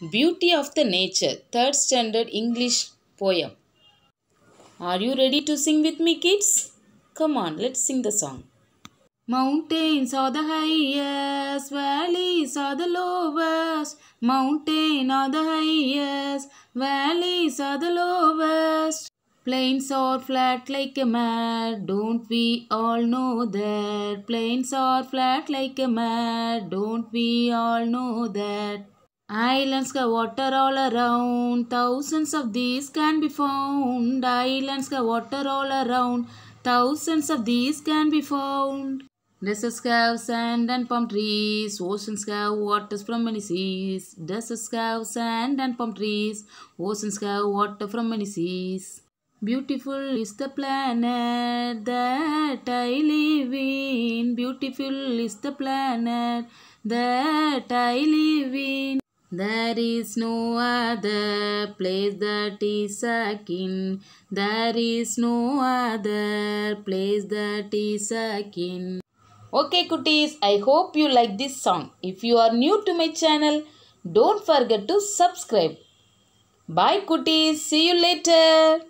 Beauty of the Nature, third standard English poem. Are you ready to sing with me, kids? Come on, let's sing the song. Mountains are the highest, valleys are the lowest. Mountains are the highest, valleys are the lowest. Plains are flat like a mat, don't we all know that? Plains are flat like a mat, don't we all know that? Islands have water all around, thousands of these can be found. Islands have water all around, thousands of these can be found. Deserts have sand and palm trees, oceans have waters from many seas. Deserts have sand and palm trees, oceans have water from many seas. Beautiful is the planet that I live in. Beautiful is the planet that I live in. There is no other place that is akin. There is no other place that is akin. Okay cuties, I hope you like this song. If you are new to my channel, don't forget to subscribe. Bye cuties, see you later.